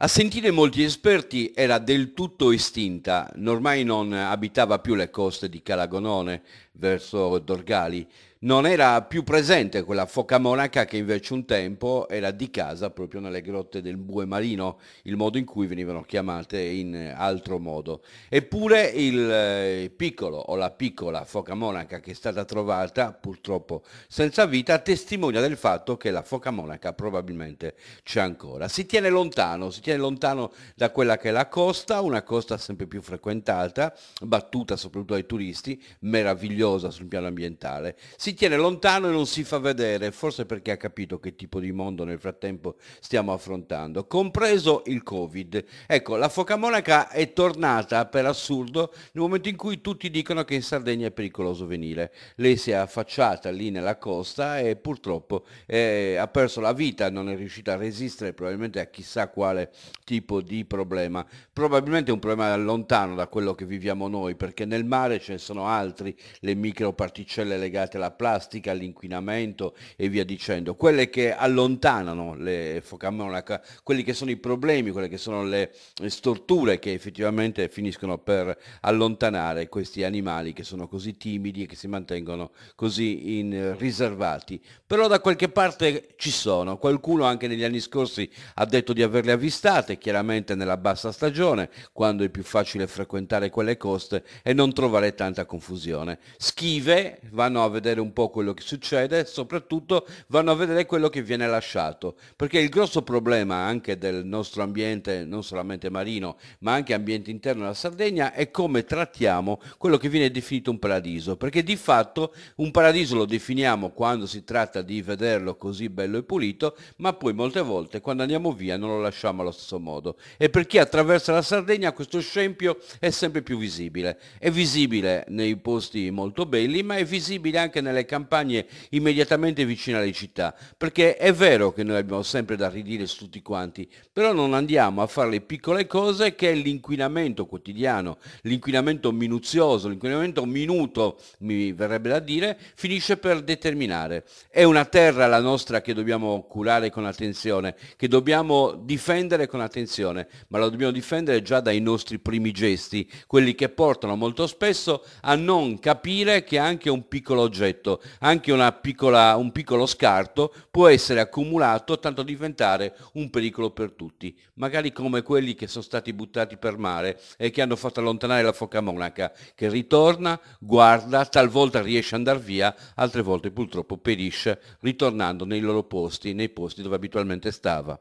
A sentire molti esperti era del tutto estinta, ormai non abitava più le coste di Calagonone verso Dorgali, non era più presente quella foca monaca che invece un tempo era di casa proprio nelle grotte del bue marino, il modo in cui venivano chiamate in altro modo. Eppure eh, il piccolo o la piccola foca monaca che è stata trovata purtroppo senza vita testimonia del fatto che la foca monaca probabilmente c'è ancora. Si tiene lontano, si tiene lontano da quella che è la costa, una costa sempre più frequentata, battuta soprattutto dai turisti, meravigliosa sul piano ambientale. Si si tiene lontano e non si fa vedere, forse perché ha capito che tipo di mondo nel frattempo stiamo affrontando, compreso il Covid. Ecco, la foca monaca è tornata per assurdo nel momento in cui tutti dicono che in Sardegna è pericoloso venire. Lei si è affacciata lì nella costa e purtroppo eh, ha perso la vita, non è riuscita a resistere probabilmente a chissà quale tipo di problema. Probabilmente un problema lontano da quello che viviamo noi, perché nel mare ce ne sono altri, le microparticelle legate alla plastica, all'inquinamento e via dicendo, quelle che allontanano le focamenaca, quelli che sono i problemi, quelle che sono le storture che effettivamente finiscono per allontanare questi animali che sono così timidi e che si mantengono così in, riservati. Però da qualche parte ci sono, qualcuno anche negli anni scorsi ha detto di averle avvistate, chiaramente nella bassa stagione, quando è più facile frequentare quelle coste e non trovare tanta confusione. Schive vanno a vedere un un po' quello che succede, soprattutto vanno a vedere quello che viene lasciato, perché il grosso problema anche del nostro ambiente, non solamente marino, ma anche ambiente interno della Sardegna, è come trattiamo quello che viene definito un paradiso, perché di fatto un paradiso lo definiamo quando si tratta di vederlo così bello e pulito, ma poi molte volte quando andiamo via non lo lasciamo allo stesso modo. E per chi attraversa la Sardegna questo scempio è sempre più visibile. È visibile nei posti molto belli, ma è visibile anche nelle alle campagne immediatamente vicino alle città, perché è vero che noi abbiamo sempre da ridire su tutti quanti, però non andiamo a fare le piccole cose che è l'inquinamento quotidiano, l'inquinamento minuzioso, l'inquinamento minuto, mi verrebbe da dire, finisce per determinare. È una terra la nostra che dobbiamo curare con attenzione, che dobbiamo difendere con attenzione, ma la dobbiamo difendere già dai nostri primi gesti, quelli che portano molto spesso a non capire che anche un piccolo oggetto detto, anche piccola, un piccolo scarto può essere accumulato tanto diventare un pericolo per tutti, magari come quelli che sono stati buttati per mare e che hanno fatto allontanare la foca monaca, che ritorna, guarda, talvolta riesce ad andare via, altre volte purtroppo perisce ritornando nei loro posti, nei posti dove abitualmente stava.